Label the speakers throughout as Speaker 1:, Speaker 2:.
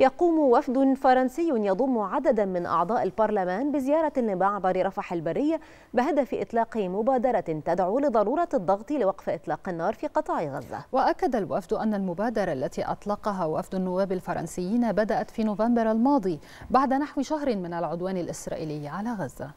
Speaker 1: يقوم وفد فرنسي يضم عددا من أعضاء البرلمان بزيارة لمعبر رفح البرية بهدف إطلاق مبادرة تدعو لضرورة الضغط لوقف إطلاق النار في قطاع غزة وأكد الوفد أن المبادرة التي أطلقها وفد النواب الفرنسيين بدأت في نوفمبر الماضي بعد نحو شهر من العدوان الإسرائيلي على غزة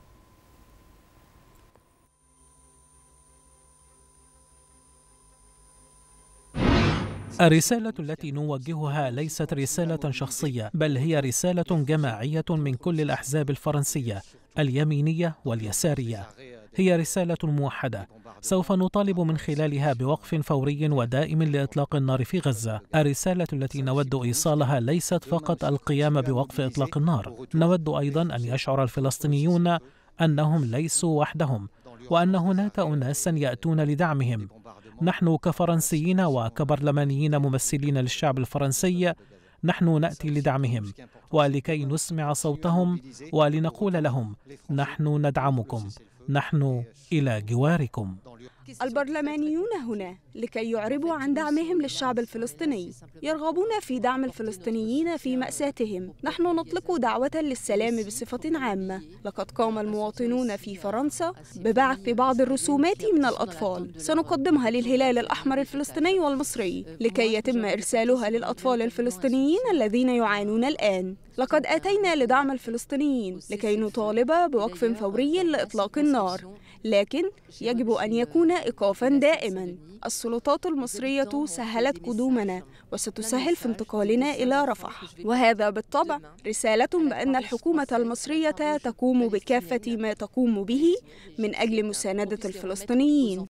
Speaker 2: الرسالة التي نوجهها ليست رسالة شخصية بل هي رسالة جماعية من كل الأحزاب الفرنسية اليمينية واليسارية هي رسالة موحدة سوف نطالب من خلالها بوقف فوري ودائم لإطلاق النار في غزة الرسالة التي نود إيصالها ليست فقط القيام بوقف إطلاق النار نود أيضا أن يشعر الفلسطينيون أنهم ليسوا وحدهم وأن هناك أناسا يأتون لدعمهم نحن كفرنسيين وكبرلمانيين ممثلين للشعب الفرنسي نحن ناتي لدعمهم ولكي نسمع صوتهم ولنقول لهم نحن ندعمكم نحن الى جواركم
Speaker 3: البرلمانيون هنا لكي يعربوا عن دعمهم للشعب الفلسطيني يرغبون في دعم الفلسطينيين في مأساتهم نحن نطلق دعوة للسلام بصفة عامة لقد قام المواطنون في فرنسا ببعث بعض الرسومات من الأطفال سنقدمها للهلال الأحمر الفلسطيني والمصري لكي يتم إرسالها للأطفال الفلسطينيين الذين يعانون الآن لقد أتينا لدعم الفلسطينيين لكي نطالب بوقف فوري لإطلاق النار لكن يجب أن يكون إيقافا دائما السلطات المصرية سهلت قدومنا وستسهل في انتقالنا إلى رفح وهذا بالطبع رسالة بأن الحكومة المصرية تقوم بكافة ما تقوم به من أجل مساندة الفلسطينيين